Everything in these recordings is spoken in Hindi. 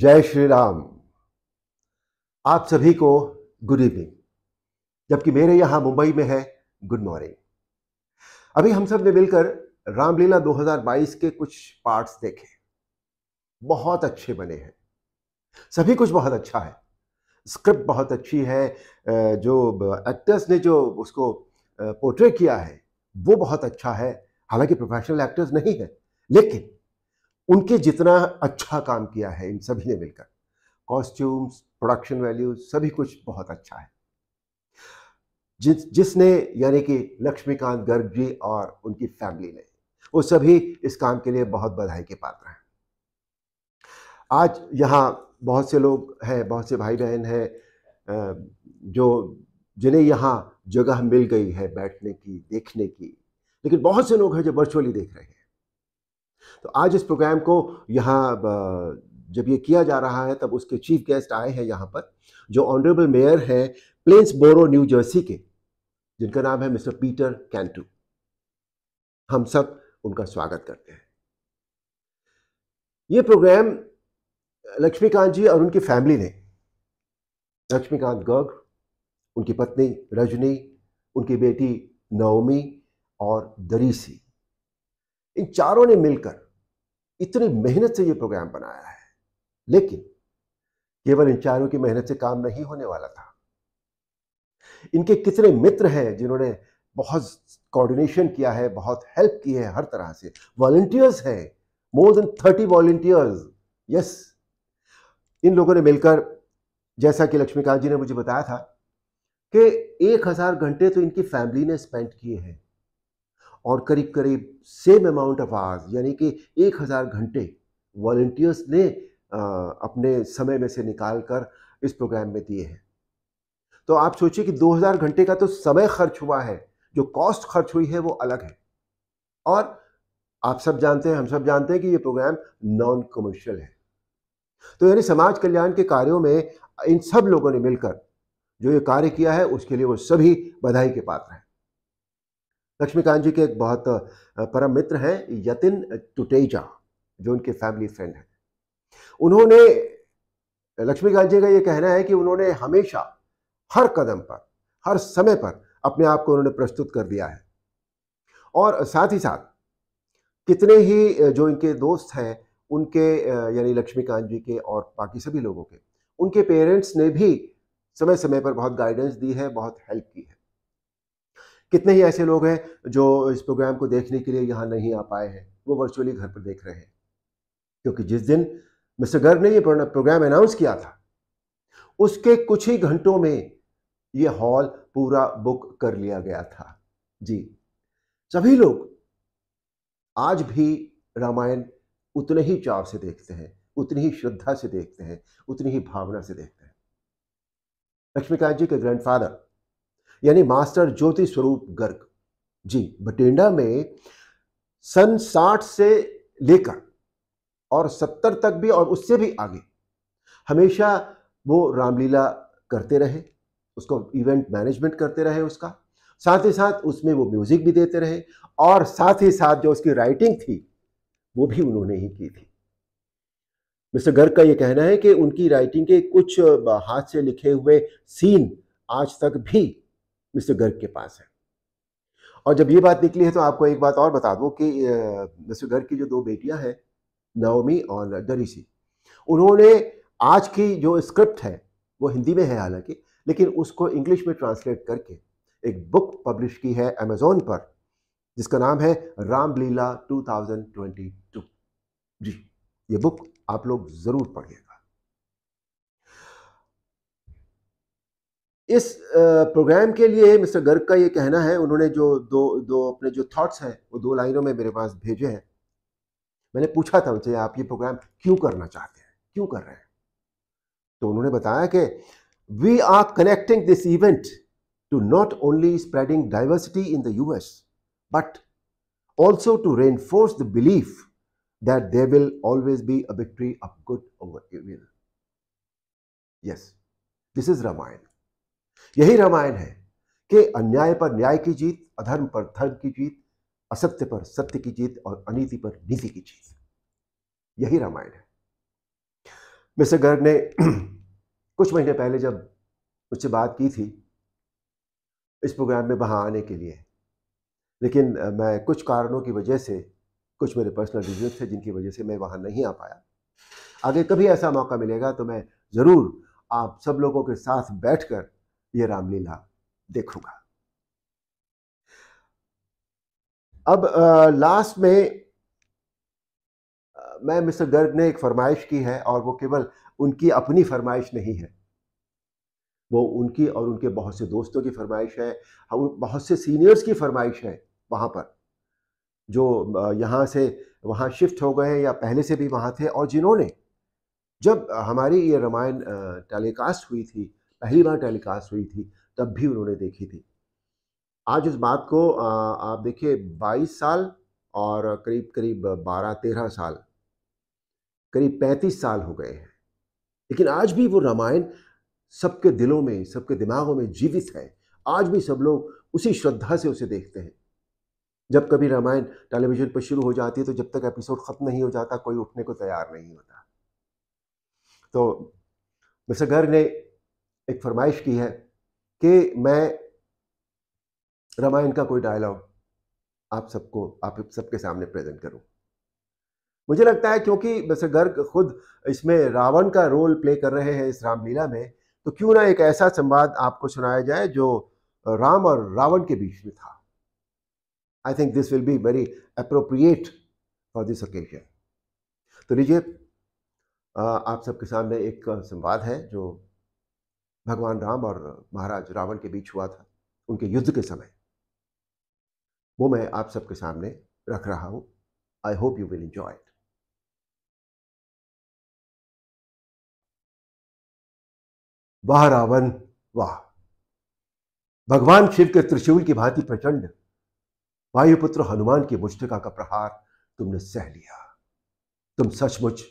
जय श्री राम आप सभी को गुड इवनिंग जबकि मेरे यहाँ मुंबई में है गुड मॉर्निंग अभी हम सब ने मिलकर रामलीला 2022 के कुछ पार्ट्स देखे बहुत अच्छे बने हैं सभी कुछ बहुत अच्छा है स्क्रिप्ट बहुत अच्छी है जो एक्टर्स ने जो उसको पोर्ट्रेट किया है वो बहुत अच्छा है हालांकि प्रोफेशनल एक्टर्स नहीं है लेकिन उनके जितना अच्छा काम किया है इन सभी ने मिलकर कॉस्ट्यूम्स प्रोडक्शन वैल्यू सभी कुछ बहुत अच्छा है जिस जिसने यानी कि लक्ष्मीकांत गर्ग जी और उनकी फैमिली ने वो सभी इस काम के लिए बहुत बधाई के पात्र हैं आज यहाँ बहुत से लोग हैं बहुत से भाई बहन हैं जो जिन्हें यहाँ जगह मिल गई है बैठने की देखने की लेकिन बहुत से लोग हैं जो वर्चुअली देख रहे हैं तो आज इस प्रोग्राम को यहाँ जब ये किया जा रहा है तब उसके चीफ गेस्ट आए हैं यहाँ पर जो ऑनरेबल मेयर हैं प्लेन्स बोरो न्यू जर्सी के जिनका नाम है मिस्टर पीटर कैंटू हम सब उनका स्वागत करते हैं ये प्रोग्राम लक्ष्मीकांत जी और उनकी फैमिली ने लक्ष्मीकांत गर्ग उनकी पत्नी रजनी उनकी बेटी नवमी और दरीसी इन चारों ने मिलकर इतनी मेहनत से ये प्रोग्राम बनाया है लेकिन केवल इन चारों की मेहनत से काम नहीं होने वाला था इनके कितने मित्र हैं जिन्होंने बहुत कोऑर्डिनेशन किया है बहुत हेल्प की है हर तरह से वॉलंटियर्स हैं more than thirty volunteers yes इन लोगों ने मिलकर जैसा कि लक्ष्मीकांत जी ने मुझे बताया था कि एक हज़ार घंटे तो इनकी फैमिली ने स्पेंड किए हैं और करीब करीब सेम अमाउंट ऑफ आवर्स यानी कि एक हज़ार घंटे वॉल्टियर्स ने आ, अपने समय में से निकाल कर इस प्रोग्राम में दिए हैं तो आप सोचिए कि 2000 घंटे का तो समय खर्च हुआ है जो कॉस्ट खर्च हुई है वो अलग है और आप सब जानते हैं हम सब जानते हैं कि ये प्रोग्राम नॉन कमर्शियल है तो यानी समाज कल्याण के कार्यों में इन सब लोगों ने मिलकर जो ये कार्य किया है उसके लिए वो सभी बधाई के पात्र हैं लक्ष्मीकांत जी के एक बहुत परम मित्र हैं यतिन टुटेजा जो उनके फैमिली फ्रेंड हैं उन्होंने लक्ष्मीकांत जी का ये कहना है कि उन्होंने हमेशा हर कदम पर हर समय पर अपने आप को उन्होंने प्रस्तुत कर दिया है और साथ ही साथ कितने ही जो इनके दोस्त हैं उनके यानी लक्ष्मीकांत जी के और बाकी सभी लोगों के उनके पेरेंट्स ने भी समय समय पर बहुत गाइडेंस दी है बहुत हेल्प की है कितने ही ऐसे लोग हैं जो इस प्रोग्राम को देखने के लिए यहाँ नहीं आ पाए हैं वो वर्चुअली घर पर देख रहे हैं क्योंकि जिस दिन मिस्टर गर्ग ने ये प्रोग्राम अनाउंस किया था उसके कुछ ही घंटों में ये हॉल पूरा बुक कर लिया गया था जी सभी लोग आज भी रामायण उतने ही चाव से देखते हैं उतनी ही श्रद्धा से देखते हैं उतनी ही भावना से देखते हैं लक्ष्मीकांत जी के ग्रैंडफादर यानी मास्टर ज्योति स्वरूप गर्ग जी बटेंडा में सन साठ से लेकर और सत्तर तक भी और उससे भी आगे हमेशा वो रामलीला करते रहे उसको इवेंट मैनेजमेंट करते रहे उसका साथ ही साथ उसमें वो म्यूज़िक भी देते रहे और साथ ही साथ जो उसकी राइटिंग थी वो भी उन्होंने ही की थी मिस्टर गर्ग का ये कहना है कि उनकी राइटिंग के कुछ हाथ से लिखे हुए सीन आज तक भी मिस्टर गर्ग के पास है और जब ये बात निकली है तो आपको एक बात और बता दूँ कि मिस्टर गर्ग की जो दो बेटियाँ हैं नवमी और दरीसी उन्होंने आज की जो स्क्रिप्ट है वो हिंदी में है हालांकि लेकिन उसको इंग्लिश में ट्रांसलेट करके एक बुक पब्लिश की है अमेजोन पर जिसका नाम है रामलीला 2022 जी ये बुक आप लोग ज़रूर पढ़िएगा इस प्रोग्राम के लिए मिस्टर गर्ग का ये कहना है उन्होंने जो दो दो अपने जो थॉट्स हैं वो दो लाइनों में मेरे पास भेजे हैं मैंने पूछा था उनसे आप ये प्रोग्राम क्यों करना चाहते हैं क्यों कर रहे हैं तो उन्होंने बताया कि we are connecting this event to not only spreading diversity in the US but also to reinforce the belief that they will always be a victory of good over yes this is Ramayana यही रामायण है कि अन्याय पर न्याय की जीत अधर्म पर धर्म की जीत असत्य पर सत्य की जीत और अनीति पर नीति की जीत यही रामायण है मिस्टर गर्ग ने कुछ महीने पहले जब मुझसे बात की थी इस प्रोग्राम में वहाँ आने के लिए लेकिन मैं कुछ कारणों की वजह से कुछ मेरे पर्सनल रीजन थे जिनकी वजह से मैं वहाँ नहीं आ पाया आगे कभी ऐसा मौका मिलेगा तो मैं ज़रूर आप सब लोगों के साथ बैठकर ये रामलीला देखूंगा अब आ, लास्ट में मैं मिस्टर गर्ग ने एक फरमाइश की है और वो केवल उनकी अपनी फरमाइश नहीं है वो उनकी और उनके बहुत से दोस्तों की फरमाइश है बहुत से सीनियर्स की फरमाइश है वहां पर जो यहां से वहां शिफ्ट हो गए या पहले से भी वहां थे और जिन्होंने जब हमारी ये रामायण टेलीकास्ट हुई थी पहली बार टेलीकास्ट हुई थी तब भी उन्होंने देखी थी आज इस बात को आप देखिए 22 साल और करीब करीब 12-13 साल करीब 35 साल हो गए हैं लेकिन आज भी वो रामायण सबके दिलों में सबके दिमागों में जीवित है आज भी सब लोग उसी श्रद्धा से उसे देखते हैं जब कभी रामायण टेलीविज़न पर शुरू हो जाती है तो जब तक एपिसोड ख़त्म नहीं हो जाता कोई उठने को तैयार नहीं होता तो मिस्टर गर्ग ने एक फरमाइश की है कि मैं रामायण का कोई डायलॉग आप सबको आप सबके सामने प्रेजेंट करूं मुझे लगता है क्योंकि वैसे गर्ग खुद इसमें रावण का रोल प्ले कर रहे हैं इस रामलीला में तो क्यों ना एक ऐसा संवाद आपको सुनाया जाए जो राम और रावण के बीच में था I think this will be very appropriate for this occasion तो लीजिए आप सबके सामने एक संवाद है जो भगवान राम और महाराज रावण के बीच हुआ था उनके युद्ध के समय वो मैं आप सबके सामने रख रहा हूं I hope you will enjoy it वाह रावण वाह भगवान शिव के त्रिशूल की भांति प्रचंड वायुपुत्र हनुमान की मुष्टिका का प्रहार तुमने सह लिया तुम सचमुच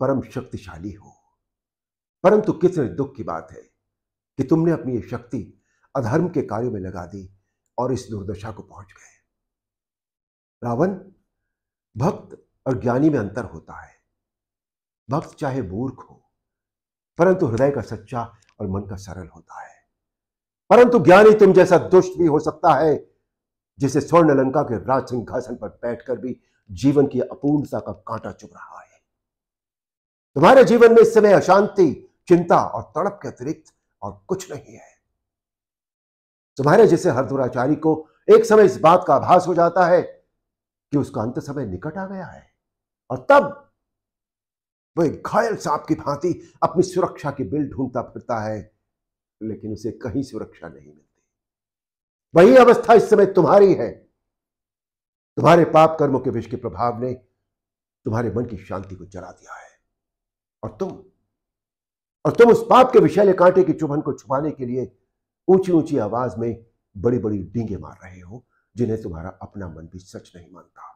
परम शक्तिशाली हो परंतु कितने दुख की बात है कि तुमने अपनी ये शक्ति अधर्म के कार्यों में लगा दी और इस दुर्दशा को पहुंच गए रावण भक्त और ज्ञानी में अंतर होता है भक्त चाहे मूर्ख हो परंतु हृदय का सच्चा और मन का सरल होता है परंतु ज्ञानी तुम जैसा दुष्ट भी हो सकता है जिसे स्वर्ण लंका के राज सिंहासन पर बैठकर भी जीवन की अपूर्णता का कांटा चुभ रहा है तुम्हारे जीवन में इस समय अशांति चिंता और तड़प के अतिरिक्त और कुछ नहीं है तुम्हारे जैसे हर दुराचारी को एक समय इस बात का आभास हो जाता है कि उसका अंत समय निकट आ गया है और तब एक घायल सांप की भांति अपनी सुरक्षा की बिल ढूंढता फिरता है लेकिन उसे कहीं सुरक्षा नहीं मिलती वही अवस्था इस समय तुम्हारी है तुम्हारे पाप कर्मों के विष के प्रभाव ने तुम्हारे मन की शांति को जला दिया है और तुम और तुम उस पाप के विषैले कांटे की चुभन को छुपाने के लिए ऊंची ऊंची आवाज में बड़ी बड़ी डींगे मार रहे हो जिन्हें तुम्हारा अपना मन भी सच नहीं मानता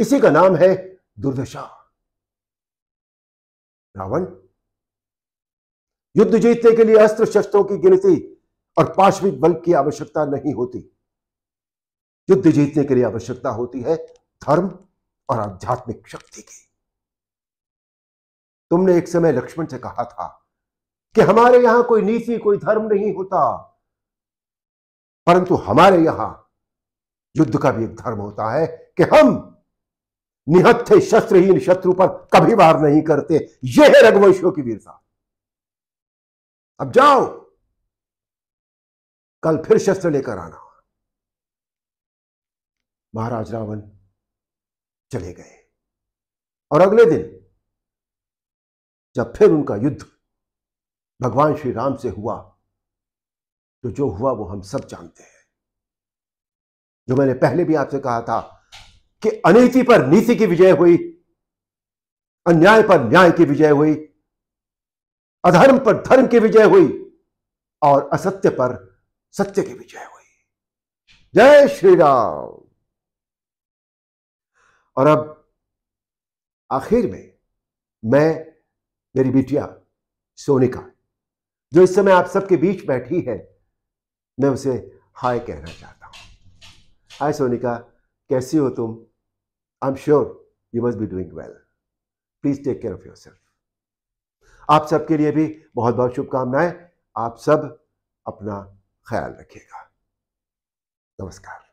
इसी का नाम है दुर्दशा रावण युद्ध जीतने के लिए अस्त्र शस्त्रों की गिनती और पार्श्विक बल की आवश्यकता नहीं होती युद्ध जीतने के लिए आवश्यकता होती है धर्म और आध्यात्मिक शक्ति की तुमने एक समय लक्ष्मण से कहा था कि हमारे यहां कोई नीति कोई धर्म नहीं होता परंतु हमारे यहां युद्ध का भी एक धर्म होता है कि हम निहत्थे शस्त्रहीन शत्रु पर कभी वार नहीं करते यह है रघुवंशियों की वीरता अब जाओ कल फिर शस्त्र लेकर आना महाराज रावण चले गए और अगले दिन जब फिर उनका युद्ध भगवान श्री राम से हुआ तो जो हुआ वो हम सब जानते हैं जो मैंने पहले भी आपसे कहा था कि अनीति पर नीति की विजय हुई अन्याय पर न्याय की विजय हुई अधर्म पर धर्म की विजय हुई और असत्य पर सत्य की विजय हुई जय श्री राम और अब आखिर में मैं मेरी बिटिया सोनिका जो इस समय आप सबके बीच बैठी है मैं उसे हाय कहना चाहता हूं हाय सोनिका कैसी हो तुम I am sure you must be doing well please take care of yourself आप सबके लिए भी बहुत बहुत शुभकामनाएं आप सब अपना ख्याल रखिएगा नमस्कार